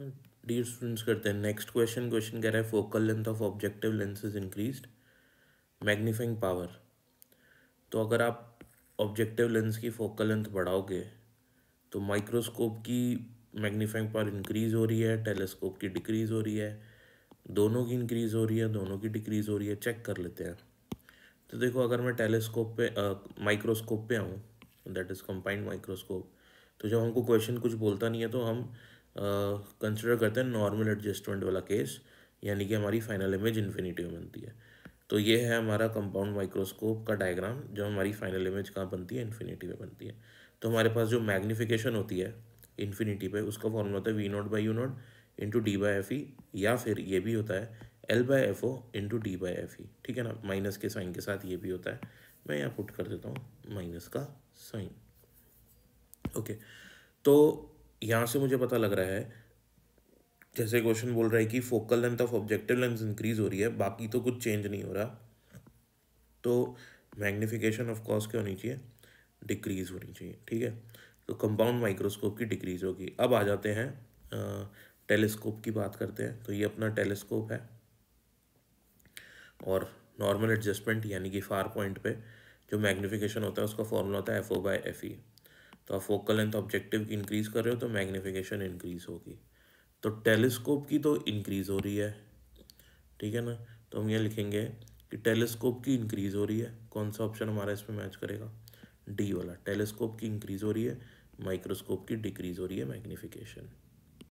dear students करते हैं next question question कह रहा है focal length of objective lens is increase magnifying power तो अगर आप ऑब्जेक्टिव लेंस की फोकल लेंथ बढ़ाओगे तो माइक्रोस्कोप की मैग्नीफाइंग पावर इंक्रीज़ हो रही है टेलीस्कोप की डिक्रीज़ हो रही है दोनों की इंक्रीज़ हो रही है दोनों की डिक्रीज़ हो रही है चेक कर लेते हैं तो देखो अगर मैं टेलीस्कोप पे माइक्रोस्कोप पे आऊँ दैट इज़ कंपाइंड माइक्रोस्कोप तो जब हमको क्वेश्चन कुछ बोलता नहीं है तो हम कंसिडर करते हैं नॉर्मल एडजस्टमेंट वाला केस यानी कि हमारी फाइनल इमेज इन्फिनिटिव बनती है तो ये है हमारा कंपाउंड माइक्रोस्कोप का डायग्राम जो हमारी फाइनल इमेज कहाँ बनती है इन्फिनिटी में बनती है तो हमारे पास जो मैग्नीफिकेशन होती है इन्फिनिटी पे उसका फॉर्मूला होता है V naught by U naught into D by F E या फिर ये भी होता है L by F O into D by F E ठीक है ना माइनस के साइन के साथ ये भी होता है मैं यहाँ पुट कर देता हूँ माइनस का साइन ओके तो यहाँ से मुझे पता लग रहा है जैसे क्वेश्चन बोल रहा है कि focal length of objective lens increase हो रही है बाकी तो कुछ चेंज नहीं हो रहा तो मैग्निफिकेशन ऑफ कॉस क्या होनी चाहिए डिक्रीज होनी चाहिए ठीक है तो कंपाउंड माइक्रोस्कोप की डिक्रीज होगी अब आ जाते हैं टेलीस्कोप की बात करते हैं तो ये अपना टेलीस्कोप है और नॉर्मल एडजस्टमेंट यानी कि फार पॉइंट पे जो मैग्निफिकेशन होता है उसका फॉर्मूला होता है F O by F E तो आप फोकल लेंथ ऑब्जेक्टिव की इंक्रीज़ कर रहे हो तो मैग्नीफिकेशन इंक्रीज़ होगी तो टेलीस्कोप की तो इंक्रीज़ हो रही है ठीक है ना तो हम ये लिखेंगे कि टेलीस्कोप की इंक्रीज़ हो रही है कौन सा ऑप्शन हमारा इसमें मैच करेगा डी वाला टेलीस्कोप की इंक्रीज़ हो रही है माइक्रोस्कोप की डिक्रीज़ हो रही है मैग्नीफिकेशन